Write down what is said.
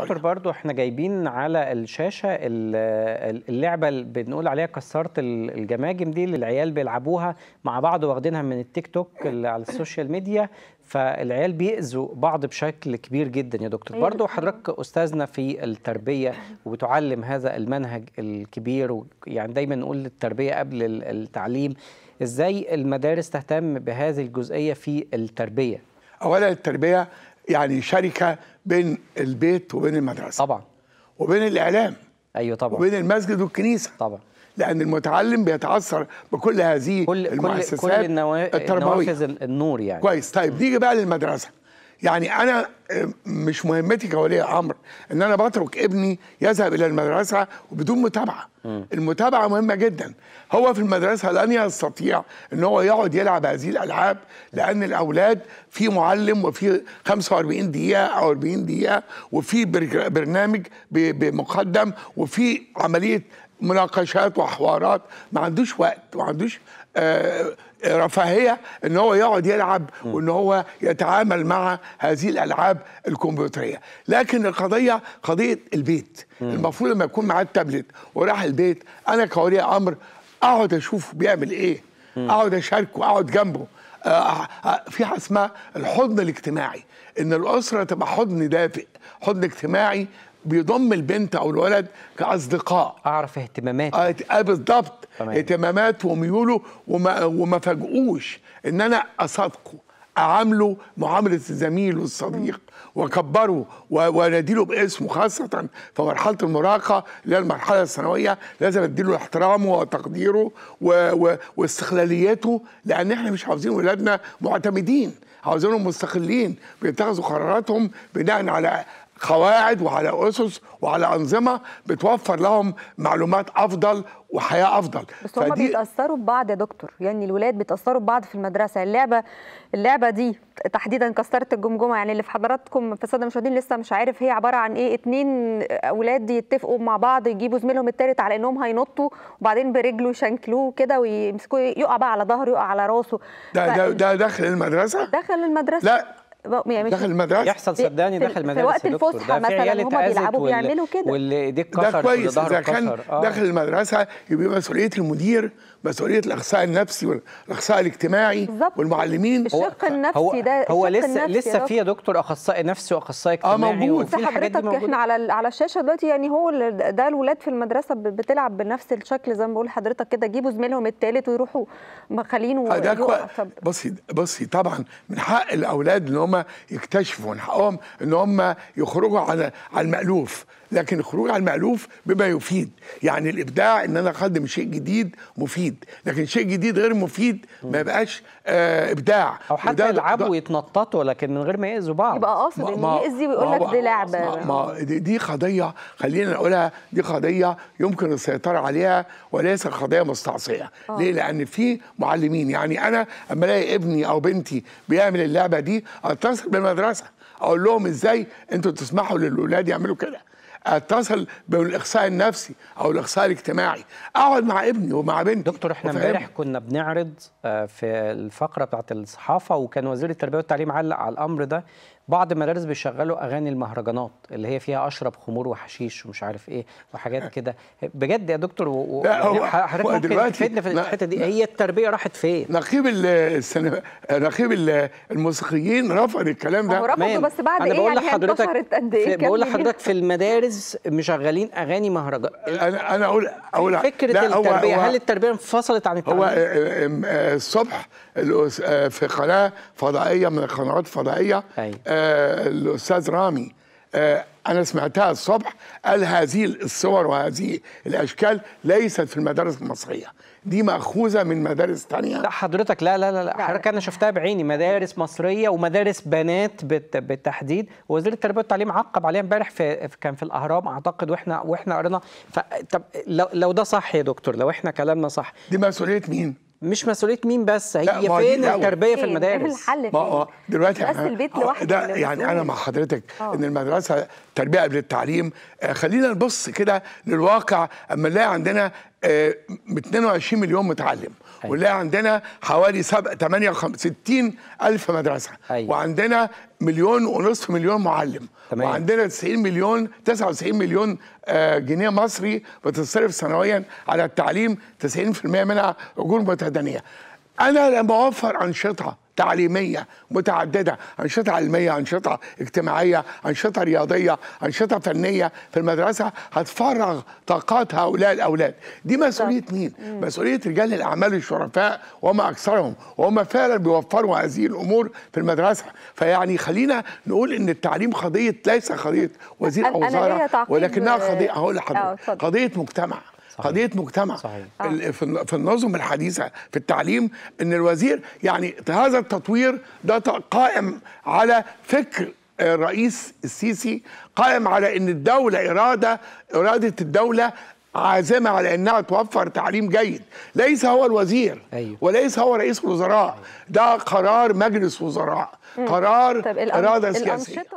دكتور برضو احنا جايبين على الشاشه اللعبه اللي بنقول عليها كسرت الجماجم دي اللي العيال بيلعبوها مع بعض واخدينها من التيك توك اللي على السوشيال ميديا فالعيال بيأذوا بعض بشكل كبير جدا يا دكتور أيوة. برضو حضرتك استاذنا في التربيه وبتعلم هذا المنهج الكبير يعني دايما نقول التربيه قبل التعليم ازاي المدارس تهتم بهذه الجزئيه في التربيه اولا التربيه يعني شركه بين البيت وبين المدرسه طبعا وبين الاعلام ايوه طبعا وبين المسجد والكنيسه طبعا لان المتعلم بيتاثر بكل هذه كل المؤسسات كل كل النوافذ النور يعني كويس طيب نيجي بقى للمدرسه يعني انا آه، مش مهمتي كولي امر ان انا بترك ابني يذهب الى المدرسه وبدون متابعه المتابعه مهمه جدا هو في المدرسه لن يستطيع ان هو يقعد يلعب هذه الالعاب لان الاولاد في معلم وفي 45 دقيقه او 40 دقيقه وفي برنامج بمقدم وفي عمليه مناقشات وحوارات ما عندوش وقت وما عندوش آه، آه، رفاهيه ان هو يقعد يلعب وان هو يتعامل مع هذه الالعاب الكمبيوتريه لكن القضيه قضيه البيت المفروض لما يكون معاه التابلت وراح البيت انا كولي امر اقعد اشوف بيعمل ايه اقعد اشاركه اقعد جنبه في حاجه اسمها الحضن الاجتماعي ان الاسره تبقى حضن دافئ حضن اجتماعي بيضم البنت او الولد كاصدقاء اعرف اهتماماته اه, آه، بالضبط اهتماماته وميوله وما, وما فاجئوش ان انا اصادقه عامله معامله الزميل والصديق وكبره واناديله باسمه خاصه في مرحله المراهقه اللي هي المرحله الثانويه لازم اديله احترامه وتقديره واستقلاليته لان احنا مش عاوزين ولادنا معتمدين عاوزينهم مستقلين بيتخذوا قراراتهم بناء على قواعد وعلى اسس وعلى انظمه بتوفر لهم معلومات افضل وحياه افضل بس هم فدي... بيتاثروا ببعض يا دكتور يعني الولاد بيتاثروا ببعض في المدرسه اللعبه اللعبه دي تحديدا كسرت الجمجمه يعني اللي في حضراتكم في الساده المشاهدين لسه مش عارف هي عباره عن ايه اتنين اولاد يتفقوا مع بعض يجيبوا زميلهم الثالث على انهم هينطوا وبعدين برجله يشنكلوه كده ويمسكوه يقع بقى على ظهره يقع على راسه ده ف... ده ده داخل المدرسه داخل المدرسه لا يعني داخل المدرسه يحصل صدقني داخل المدرسه في وقت الفسحه مثلا هم بيلعبوا بيعملوا كده واللي ايديه اتكسر ده كويس اذا كان آه. داخل المدرسه يبقى مسؤوليه المدير مسؤوليه الاخصائي النفسي والاخصائي الاجتماعي بالزبط. والمعلمين الشق النفسي هو ده هو لسه لسه في يا دكتور اخصائي نفسي واخصائي آه، اجتماعي اه موجود في حضرتك احنا على على الشاشه دلوقتي يعني هو ده الولاد في المدرسه بتلعب بنفس الشكل زي ما بقول لحضرتك كده جيبوا زميلهم الثالث ويروحوا مخلينه بصي بصي طبعا من حق الاولاد ان هم هم يكتشفوا من حقهم ان هم يخرجوا على على المالوف لكن الخروج على المالوف بما يفيد يعني الابداع ان انا اقدم شيء جديد مفيد لكن شيء جديد غير مفيد ما يبقاش آه ابداع او حتى يلعبوا ويتنططوا لكن من غير ما ياذوا بعض يبقى قاصد ان يأذي ويقول لك دي لعبه ما, دي, دي قضيه خلينا نقولها دي قضيه يمكن السيطره عليها وليس قضيه مستعصيه آه. ليه لان في معلمين يعني انا اما الاقي ابني او بنتي بيعمل اللعبه دي اضطر اتصل بالمدرسه اقول لهم ازاي انتوا تسمحوا للاولاد يعملوا كده اتصل بالاخصائي النفسي او الاخصائي الاجتماعي اقعد مع ابني ومع بنتي دكتور احنا امبارح كنا بنعرض آه، في الفقره بتاعت الصحافه وكان وزير التربيه والتعليم علق على الامر ده بعض المدارس بيشغلوا اغاني المهرجانات اللي هي فيها اشرب خمور وحشيش ومش عارف ايه وحاجات كده بجد يا دكتور يعني حضرتك ممكن تفيدنا في الحته دي هي التربيه راحت فين؟ نقيب نقيب الموسيقيين رفض الكلام ده هو رفضه بس بعد أنا ايه بقول يعني انتشرت قد ايه بقول يعني؟ لحضرتك في المدارس مشغلين اغاني مهرجان انا انا اقول اقول فكره التربيه هو هل التربيه انفصلت عن التعليم؟ هو آه، آه، آه، الصبح في قناه فضائيه من القنوات الفضائيه أي. الاستاذ رامي آه، انا سمعتها الصبح قال هذه الصور وهذه الاشكال ليست في المدارس المصريه دي مأخوذة من مدارس تانية لا حضرتك لا لا لا, لا. حضرتك أنا شفتها بعيني مدارس مصرية ومدارس بنات بالتحديد وزير التربية والتعليم عقب عليها امبارح في كان في الأهرام أعتقد وإحنا وإحنا قرينا طب لو ده صح يا دكتور لو إحنا كلامنا صح دي مسؤولية مين؟ مش مسؤوليه مين بس هي فين التربيه في إيه، إيه المدارس ايه الحل فين دلوقتي بس البيت آه، لوحده يعني انا مع حضرتك أوه. ان المدرسه تربيه قبل التعليم آه، خلينا نبص كده للواقع اما نلاقي عندنا 22 آه، مليون متعلم واللي أيوة. ونلاقي عندنا حوالي 68 ألف مدرسة أيوة. وعندنا مليون ونصف مليون معلم تمام. وعندنا 90 مليون 99 مليون آه، جنيه مصري بتصرف سنويا على التعليم 90% منها أجور متدنية أنا لما أوفر أنشطة تعليميه متعدده انشطه علميه انشطه اجتماعيه انشطه رياضيه انشطه فنيه في المدرسه هتفرغ طاقات هؤلاء الاولاد دي مسؤوليه مين مسؤوليه رجال الاعمال الشرفاء وما اكثرهم وهم فعلا بيوفروا هذه الامور في المدرسه فيعني خلينا نقول ان التعليم قضيه ليس قضيه وزير او وزاره ولكنها قضيه هقول لحضرتك آه، قضيه مجتمع صحيح. قضيه مجتمع صحيح. في النظم الحديثه في التعليم ان الوزير يعني هذا التطوير ده قائم على فكر الرئيس آه، السيسي قائم على ان الدوله اراده اراده الدوله عازمة على أنها توفر تعليم جيد ليس هو الوزير أيوه. وليس هو رئيس الوزراء أيوه. ده قرار مجلس وزراء مم. قرار طيب إرادة سياسية